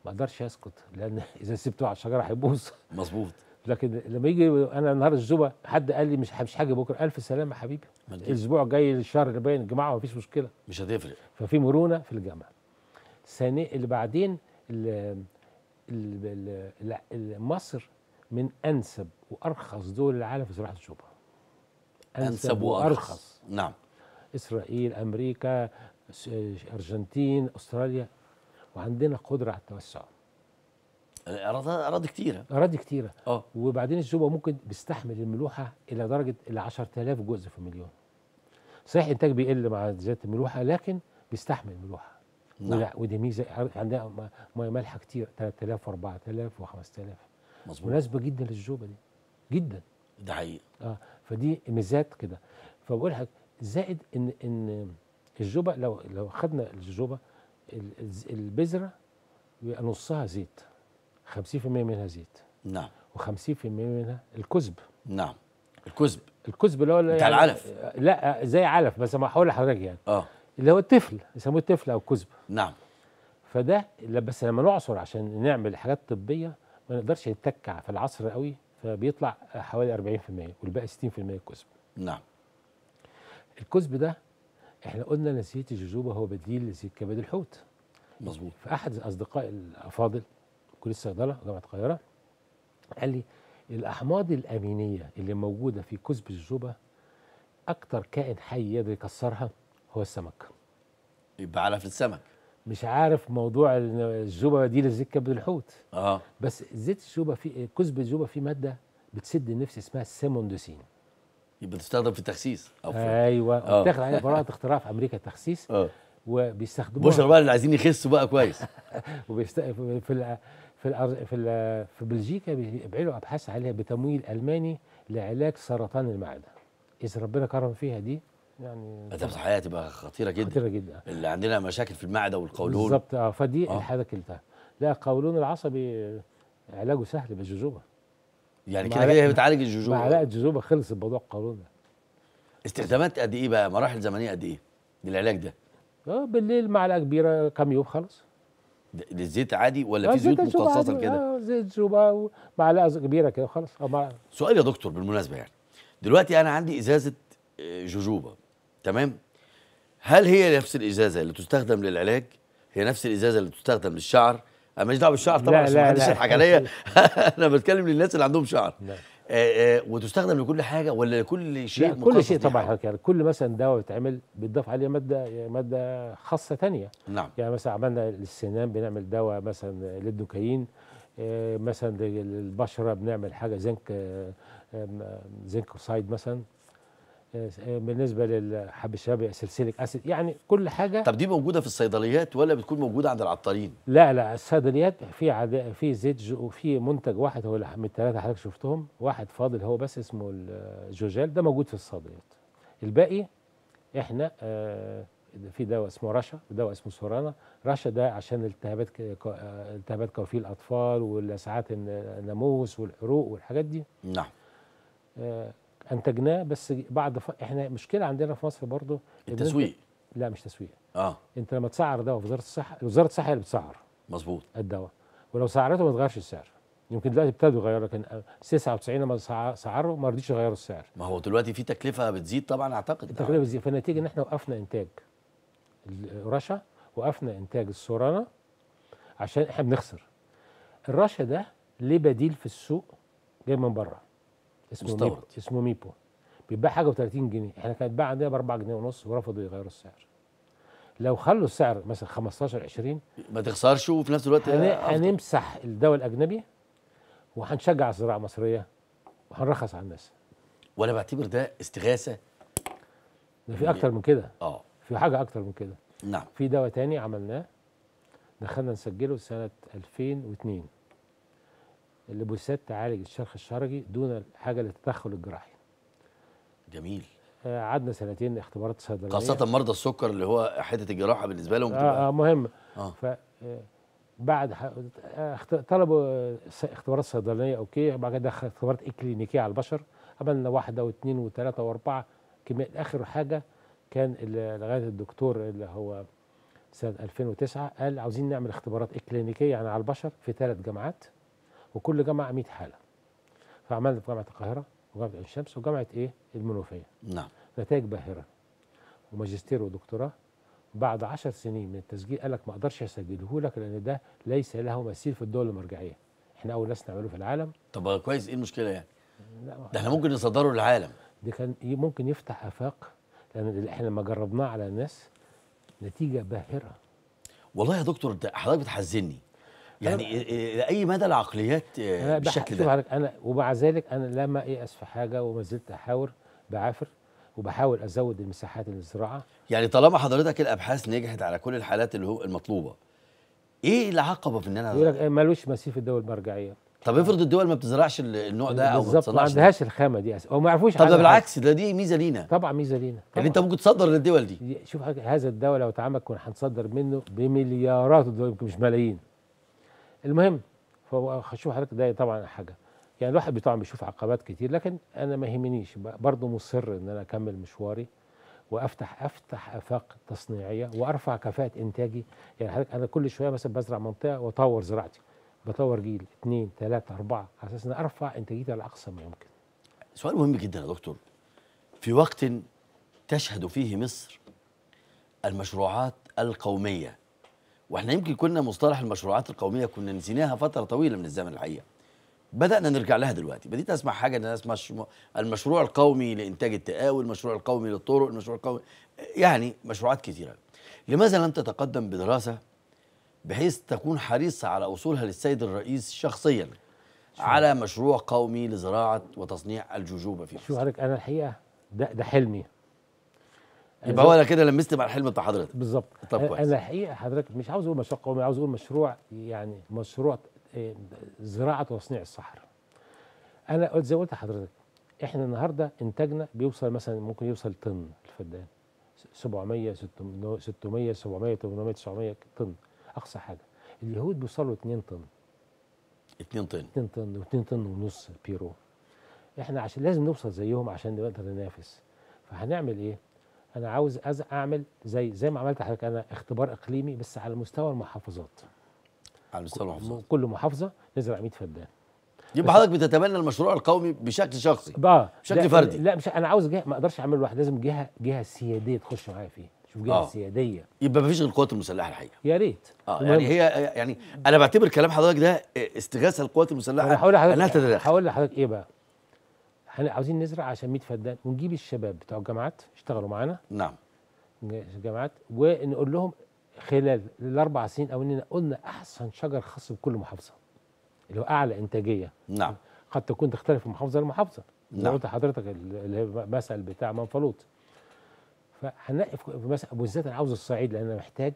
ما اقدرش اسكت لان (laughs) اذا سبته على الشجره هيبوظ مظبوط لكن لما يجي انا نهار الزوبه حد قال لي مش مش حاجه بكره الف سلامه يا حبيبي الاسبوع الجاي الشهر اللي باين الجماعه فيش مشكله مش هتفرق ففي مرونه في الجامعه ثاني اللي بعدين اللي مصر من انسب وارخص دول العالم في زراعه الشبهه انسب, أنسب وارخص نعم اسرائيل امريكا ارجنتين استراليا وعندنا قدره على التوسع اراضي كتيره اراضي كتيره آه. وبعدين الزوبه ممكن بيستحمل الملوحه الى درجه ال 10000 جزء في المليون صحيح انتاج بيقل مع زياده الملوحه لكن بيستحمل الملوحه نعم. ودي ميزه عندها مالحه كتير 3000 و4000 و5000 مظبوط مناسبه جدا للجوبه دي جدا ده حقيقي اه فدي ميزات كده فبقول لك زائد ان ان الجوبه لو لو خدنا الجوبه البذره بيبقى نصها زيت 50% منها زيت نعم و50% منها الكذب نعم الكذب الكذب اللي هو بتاع يعني العلف لا زي علف بس ما هقول لحضرتك يعني اه اللي هو الطفل يسموه الطفل او الكذب نعم فده بس لما نعصر عشان نعمل حاجات طبيه ما نقدرش نتكع في العصر قوي فبيطلع حوالي 40% والباقي 60% كذب نعم الكذب ده احنا قلنا ان زيت الجوجوبا هو بديل لزيت كبد الحوت مظبوط فاحد اصدقاء الافاضل كليه الصيدله جامعه القاهره قال لي الاحماض الامينيه اللي موجوده في كذب الجوجوبا اكتر كائن حي يقدر يكسرها هو السمك يبقى علف السمك مش عارف موضوع الجوبه دي لزيت كبد الحوت اه بس زيت الجوبه في كزبة الجوبه في ماده بتسد النفس اسمها السيموندوسين يبقى بتستخدم في التخسيس او في ايوه أه. بتاخد عليها براءه اختراع في امريكا التخسيس اه وبيستخدموها بشر بقى اللي عايزين يخسوا بقى كويس (laughs) وبيست... في ال... في ال... في, ال... في بلجيكا بيعملوا ابحاث عليها بتمويل الماني لعلاج سرطان المعده اذا ربنا كرم فيها دي يعني ده حياه تبقى خطيره جدا خطيره جدا اللي عندنا مشاكل في المعده والقولون بالظبط اه فدي آه. الحاله كلتها لا القولون العصبي آه، علاجه سهل بالجوجوبا يعني كده كده بتعالج الجوجوبا معلقه جوجوبا خلص الموضوع القولون ده استخدامات قد ايه بقى مراحل زمنيه قد ايه للعلاج ده اه بالليل معلقه كبيره كام يوم خلاص للزيت عادي ولا آه، في زيوت مخصصه كده؟ آه، زيت جوبا معلقه كبيره كده خلاص سؤال يا دكتور بالمناسبه يعني دلوقتي انا عندي ازازه جوجوبا تمام هل هي نفس الازازه اللي تستخدم للعلاج هي نفس الازازه اللي تستخدم للشعر انا ماليش دعوه بالشعر طبعا عشان ما حدش يضحك عليا انا بتكلم للناس اللي عندهم شعر لا. آآ آه، آآ آه، وتستخدم لكل حاجه ولا لكل شيء لا كل شيء طبعا حضرتك يعني كل مثلا دواء بيتعمل بيتضاف عليه ماده ماده خاصه ثانيه نعم يعني مثلا عملنا للسنان بنعمل دواء مثلا للدوكايين آه، مثلا للبشره بنعمل حاجه زنك زنك اوكسيد مثلا بالنسبه للحب الشبابي سلسلك اسيد يعني كل حاجه طب دي موجوده في الصيدليات ولا بتكون موجوده عند العطارين لا لا الصيدليات في عد... في زيت وفي منتج واحد هو من الثلاثه حضرتك شفتهم واحد فاضل هو بس اسمه الجوجال ده موجود في الصيدليات الباقي احنا آه، في دواء اسمه رشا ودواء اسمه سورانا رشا ده عشان التهابات آه، التهابات كوفي الاطفال والاسعات الناموس والحروق والحاجات دي نعم آه، انتجناه بس بعد ف... احنا مشكله عندنا في مصر برضه التسويق انت... لا مش تسويق اه انت لما تسعر دواء في وزاره الصحه وزاره الصحه هي اللي بتسعر مظبوط الدواء ولو سعرته ما تغيرش السعر يمكن دلوقتي ابتدوا يغيروا لكن 99 لما سعروا ما رضيش يغيروا السعر ما هو دلوقتي في تكلفه بتزيد طبعا اعتقد التكلفه آه. بتزيد فالنتيجه ان احنا وقفنا انتاج الرشا وقفنا انتاج السورانا عشان احنا بنخسر الرشا ده ليه بديل في السوق جاي من بره اسمه ميبو. اسمه ميبو بيتباع حاجه ب 30 جنيه احنا كانت بيتباع عندنا ب 4 جنيه ونص ورفضوا يغيروا السعر لو خلوا السعر مثلا 15 20 ما تخسرش وفي نفس الوقت هنمسح الدواء الاجنبي وهنشجع الزراعه المصريه وهنرخص على الناس وانا بعتبر ده استغاثه ده في اكتر من كده اه في حاجه اكتر من كده نعم في دواء تاني عملناه دخلنا نسجله سنه 2002 لبوسات تعالج الشرخ الشرجي دون الحاجه للتدخل الجراحي. جميل. آه قعدنا سنتين اختبارات صيدليه خاصه مرضى السكر اللي هو حته الجراحه بالنسبه لهم اه, آه مهمه. اه ف آه، بعد آه، طلبوا آه، اختبارات صيدلانيه اوكي بعد كده دخل اختبارات اكلينيكيه على البشر عملنا واحده واثنين وثلاثه واربعه كمية اخر حاجه كان لغايه الدكتور اللي هو سنه 2009 قال عاوزين نعمل اختبارات اكلينيكيه يعني على البشر في ثلاث جامعات وكل جامعه 100 حاله فعملنا في جامعه القاهره وجامعه عين شمس وجامعه ايه المنوفيه نعم نتائج باهره وماجستير ودكتوراه بعد 10 سنين من التسجيل قال لك ما اقدرش اسجله لك لان ده ليس له مثيل في الدول المرجعيه احنا اول ناس نعمله في العالم طب كويس ايه المشكله يعني لا ده احنا ممكن نصدره للعالم ده كان ممكن يفتح افاق لان احنا لما جربناه على الناس نتيجه باهره والله يا دكتور حضرتك بتحزني يعني الى يعني إيه- إيه- اي مدى العقليات آه، بالشكل ده انا ومع ذلك انا لما ايأس في حاجه وما زلت احاور بعافر وبحاول ازود المساحات للزراعه يعني طالما حضرتك الابحاث نجحت على كل الحالات اللي هو المطلوبه ايه العقبه في ان انا يقول لك إيه، مالوش مثيل في الدول المرجعيه طب افرض الدول ما بتزرعش النوع ده او ما بتصنعش ما عندهاش الخامه دي او ما يعرفوش طب بالعكس ده دي ميزه لينا طبعا ميزه لينا طبعًا. يعني انت ممكن تصدر للدول دي شوف هذا الدواء لو اتعمل كنا هنصدر منه بمليارات الدول مش ملايين المهم فشوف حضرتك ده طبعا حاجه يعني الواحد طبعا بيشوف عقبات كتير لكن انا ما يهمنيش برضه مصر ان انا اكمل مشواري وافتح افتح افاق تصنيعيه وارفع كفاءه انتاجي يعني حضرتك انا كل شويه مثلا بزرع منطقه واطور زراعتي بطور جيل اثنين ثلاثه اربعه على اساس ان ارفع انتاجيتي على اقصى ما يمكن. سؤال مهم جدا يا دكتور في وقت تشهد فيه مصر المشروعات القوميه واحنا يمكن كنا مصطلح المشروعات القوميه كنا نسيناها فتره طويله من الزمن الحقيقه بدانا نرجع لها دلوقتي بديت اسمع حاجه الناس اسمها المشروع القومي لانتاج التقاوي المشروع القومي للطرق المشروع القومي يعني مشروعات كثيره لماذا لم تتقدم بدراسه بحيث تكون حريصه على وصولها للسيد الرئيس شخصيا على مشروع قومي لزراعه وتصنيع الجوجوبه في مصر شو انا الحقيقه ده ده حلمي يبقى هو انا كده لمست مع الحلم بتاع حضرتك بالظبط طب كويس انا الحقيقه حضرتك مش عاوز اقول مشروع قومي عاوز اقول مشروع يعني مشروع آه، زراعه وتصنيع الصحراء انا قلت زي ما قلت لحضرتك احنا النهارده انتاجنا بيوصل مثلا ممكن يوصل طن الفدان 700 600 600 700 800 900 طن اقصى حاجه اليهود بيوصلوا 2 طن 2 طن 2 طن و2 طن ونص بيرو احنا عشان لازم نوصل زيهم عشان نقدر ننافس فهنعمل ايه؟ انا عاوز اعمل زي زي ما عملت حضرتك انا اختبار اقليمي بس على مستوى المحافظات على مستوى المحافظات كل محافظه نزرع 100 فدان يبقى حضرتك بتتبنى المشروع القومي بشكل شخصي بقى بشكل فردي لا مش انا عاوز جهه ما اقدرش اعمله لوحدي لازم جهه جهه سياديه تخش معايا فيه شوف جهه آه. سياديه يبقى ما فيش غير القوات المسلحه الحقيقه يا ريت اه يعني هي يعني انا بعتبر كلام حضرتك ده استغاثه القوات المسلحه انا تتدخل هقول لحضرتك ايه بقى احنا عاوزين نزرع عشان 100 فدان ونجيب الشباب بتوع الجامعات يشتغلوا معانا نعم الجامعات ونقول لهم خلال الاربع سنين او اننا قلنا احسن شجر خاص بكل محافظه اللي هو اعلى انتاجيه نعم قد تكون تختلف من محافظه لمحافظه نعم قلت لحضرتك اللي هي مثل بتاع منفلوط فهنلاقي مثلا بالذات انا عاوز الصعيد لان انا محتاج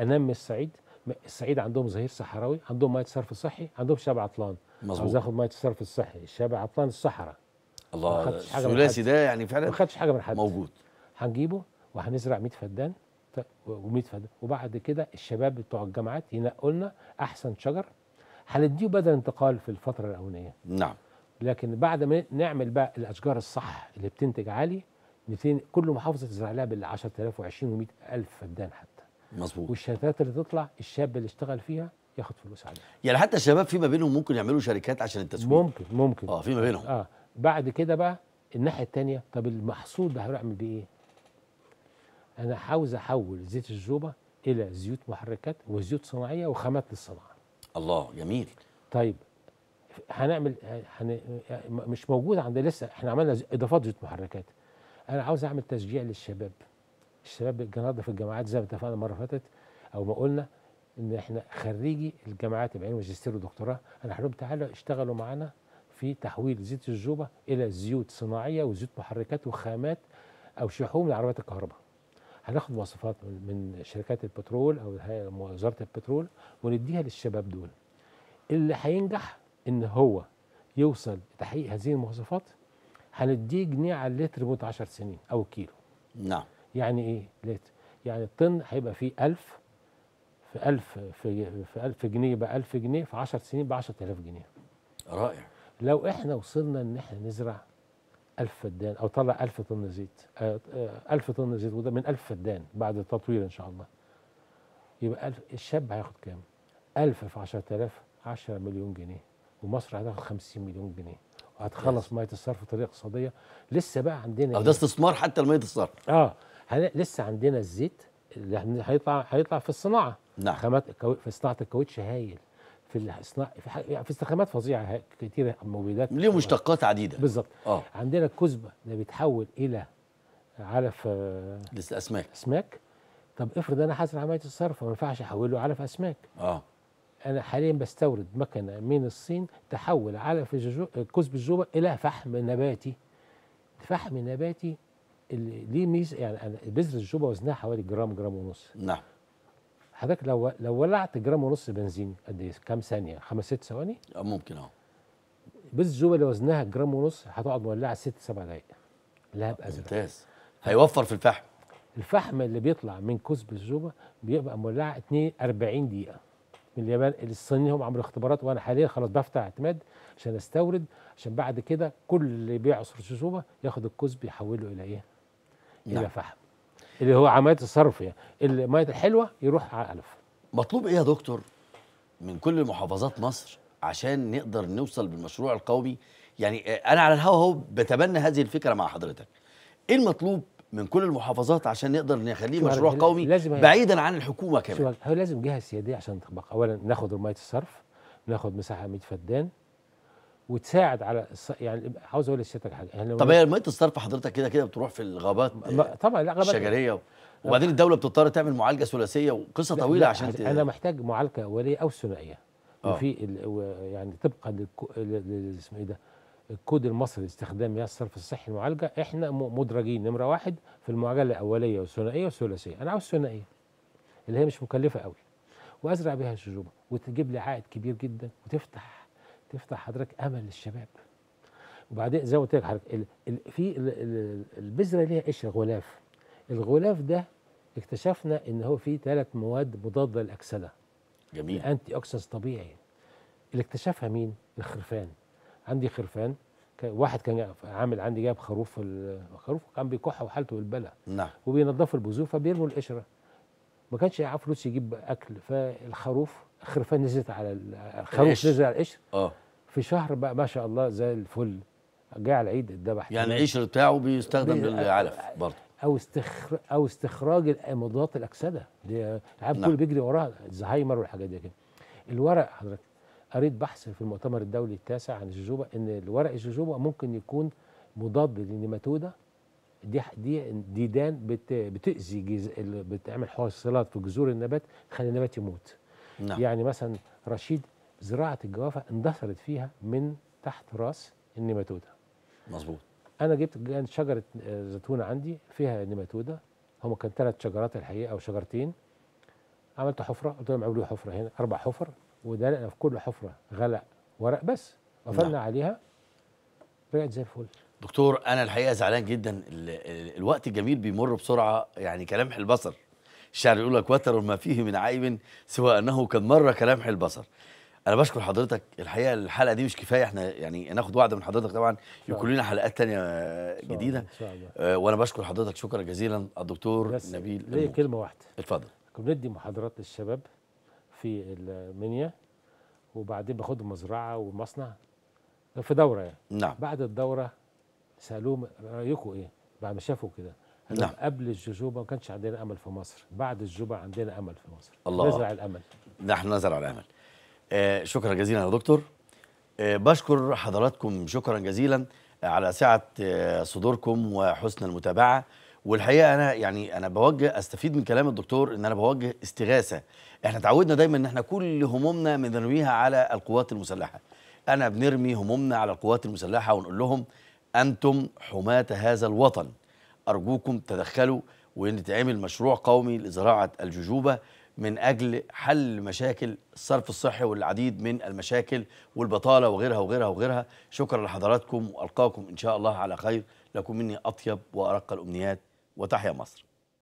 انمي الصعيد الصعيد عندهم ظهير صحراوي عندهم ميه صرف صحي عندهم شبع عطلان مظبوط عاوز اخد ميه الصرف الصحي شبع عطلان الصحراء الله الثلاثي ده يعني فعلا ما خدش حاجه من حد موجود هنجيبه وهنزرع 100 فدان و100 فدان وبعد كده الشباب بتوع الجامعات ينقوا لنا احسن شجر هنديه بدل انتقال في الفتره الاولانيه نعم لكن بعد ما نعمل بقى الاشجار الصح اللي بتنتج عالي كل محافظه تزرع لها بال 10000 و20 و100000 فدان حتى مظبوط والشتات اللي تطلع الشاب اللي اشتغل فيها ياخد فلوس عليها يعني حتى الشباب فيما بينهم ممكن يعملوا شركات عشان التسويق ممكن ممكن اه فيما بينهم اه بعد كده بقى الناحية الثانيه طب المحصول ده هيعمل بيه ايه؟ أنا عاوز أحول زيت الجوبة إلى زيوت محركات وزيوت صناعية وخامات للصناعة. الله جميل. طيب هنعمل هن مش موجود عندنا لسه احنا عملنا إضافات زيوت محركات. أنا عاوز أعمل تشجيع للشباب. الشباب النهارده في الجامعات زي ما اتفقنا المرة اللي فاتت أو ما قلنا ان احنا خريجي الجامعات بعلم ماجستير ودكتوراه انا هقول تعالوا اشتغلوا معانا في تحويل زيت الجوبة إلى زيوت صناعية وزيوت محركات وخامات أو شحوم لعربيات الكهرباء هناخد مواصفات من شركات البترول أو وزارة البترول ونديها للشباب دول اللي هينجح إن هو يوصل لتحقيق هذه المواصفات هنديه جنيه على اللتر لمدة 10 سنين أو كيلو نعم يعني إيه لتر يعني الطن هيبقى فيه 1000 في 1000 في 1000 جنيه ب 1000 جنيه في 10 سنين ب 10000 جنيه رائع لو احنا وصلنا ان احنا نزرع 1000 فدان او طلع 1000 طن زيت آه، آه، ألف طن زيت وده من 1000 فدان بعد التطوير ان شاء الله يبقى ألف الشاب هياخد كام 1000 في 10000 10 مليون جنيه ومصر هتاخد 50 مليون جنيه وهتخلص ميه الصرف بطريقه اقتصاديه لسه بقى عندنا ده استثمار حتى لميه الصرف اه هن... لسه عندنا الزيت اللي هيطلع هيطلع في الصناعه نعم خامات في صناعه الكاوتش هايل في في, يعني في استخدامات فظيعه كتيره موبيلات ليه مشتقات عديده بالظبط اه عندنا الكزبه ده بيتحول الى علف آه، اسماك اسماك طب افرض انا حاسس عمليه الصرف ما ينفعش احوله علف اسماك اه انا حاليا بستورد مكنه من الصين تحول علف كزب الجوبه الى فحم نباتي الفحم النباتي اللي ليه ميزه يعني بذره الجوبه وزنها حوالي جرام جرام ونص نعم حضرتك لو لو ولعت جرام ونص بنزين قد ايه كام ثانيه خمس ست ثواني اه ممكن اه بالزوبه اللي وزنها جرام ونص هتقعد مولعه ست سبع دقائق لهب ازرق ممتاز هيوفر في الفحم الفحم اللي بيطلع من كثب الزوبه بيبقى مولعه 42 40 دقيقه من اليابان الصينيين هم عملوا اختبارات وانا حاليا خلاص بفتح اعتماد عشان استورد عشان بعد كده كل اللي بيعصر عصر الزوبه ياخد الكثب يحوله الى ايه؟ نعم. الى فحم اللي هو عمليه الصرف يعني الميه الحلوه يروح على الف مطلوب ايه يا دكتور من كل محافظات مصر عشان نقدر نوصل بالمشروع القومي يعني انا على الهوا اهو بتبنى هذه الفكره مع حضرتك ايه المطلوب من كل المحافظات عشان نقدر نخليه مشروع قومي لازم بعيدا عن الحكومه كمان هو لازم جهه سياديه عشان تطبق اولا ناخد ميه الصرف ناخد مساحه 100 فدان وتساعد على يعني عاوز اقول لسيادتك حاجه يعني طب هي ميه الصرف حضرتك كده كده بتروح في الغابات طبعا لا غابات الشجريه وبعدين الدوله بتضطر تعمل معالجه ثلاثيه وقصه طويله لا عشان انا محتاج معالجه اوليه او ثنائيه آه. وفي يعني طبقا اسمه ايه ده الكود المصري لاستخدام مياه الصرف الصحي المعالجه احنا مدرجين نمره واحد في المعالجه الاوليه والثنائيه والثلاثيه انا عاوز ثنائيه اللي هي مش مكلفه قوي وازرع بها الشجوبه وتجيب لي عائد كبير جدا وتفتح تفتح حضرتك امل للشباب وبعدين زي ما قلت لك حضرتك في البذره ليها قشر غلاف الغلاف ده اكتشفنا ان هو فيه ثلاث مواد مضاده للاكسده جميل انتي اوكسس طبيعي اللي اكتشفها مين الخرفان عندي خرفان واحد كان عامل عندي جاب خروف الخروف كان بيكح وحالته بالبلع نعم وبينضفوا البذور فبيرموا القشره ما كانش يعرف فلوس يجيب اكل فالخروف خرفان نزلت على الخروف نزل على القشر اه في شهر بقى ما شاء الله زي الفل جاء على العيد الدبح يعني القشر بتاعه بيستخدم للعلف آه، برضه او استخر... او استخراج مضادات الاكسده دي العاب نعم. كله بيجري وراها الزهايمر والحاجات دي كده الورق حضرتك قريت بحث في المؤتمر الدولي التاسع عن الجوجوبا ان الورق الجوجوبا ممكن يكون مضاد للنيماتودا دي دي ديدان بتاذي بتعمل حاصلات في جذور النبات تخلي النبات يموت نعم. يعني مثلا رشيد زراعه الجوافه اندثرت فيها من تحت راس النيماتوده مظبوط انا جبت شجره آه، زيتونه عندي فيها نيماتوده هما كان ثلاث شجرات الحقيقه او شجرتين عملت حفره قلت لهم عملوا لي حفره هنا اربع حفر ودلقنا في كل حفره غلق ورق بس قفلنا نعم. عليها رجعت زي الفل دكتور انا الحقيقه زعلان جدا الوقت الجميل بيمر بسرعه يعني كلامح البصر الشعر يقول لك وتر ما فيه من عيب سوى انه قد مر كلامح البصر انا بشكر حضرتك الحقيقه الحلقه دي مش كفايه احنا يعني ناخد وعد من حضرتك طبعا يكون لنا حلقات ثانيه جديده ان آه، وانا بشكر حضرتك شكرا جزيلا الدكتور بس نبيل ليه الموت. كلمه واحده اتفضل بندي محاضرات للشباب في المنيا وبعدين باخدهم مزرعه ومصنع في دوره يعني نعم بعد الدوره سالوه رايكم ايه بعد ما شافوا كده نعم قبل الجوجوبا ما كانش عندنا امل في مصر بعد الجوبة عندنا امل في مصر الله نزرع الامل نحن نزرع الامل آه شكرا جزيلا يا دكتور آه بشكر حضراتكم شكرا جزيلا آه، على سعه آه صدوركم وحسن المتابعه والحقيقه انا يعني انا بوجه استفيد من كلام الدكتور ان انا بوجه استغاثه احنا تعودنا دايما ان احنا كل همومنا بنرميها على القوات المسلحه انا بنرمي همومنا على القوات المسلحه ونقول لهم انتم حماه هذا الوطن أرجوكم تدخلوا وإن تعمل مشروع قومي لزراعة الججوبة من أجل حل مشاكل الصرف الصحي والعديد من المشاكل والبطالة وغيرها وغيرها وغيرها شكرا لحضراتكم وألقاكم إن شاء الله على خير لكم مني أطيب وأرق الأمنيات وتحيا مصر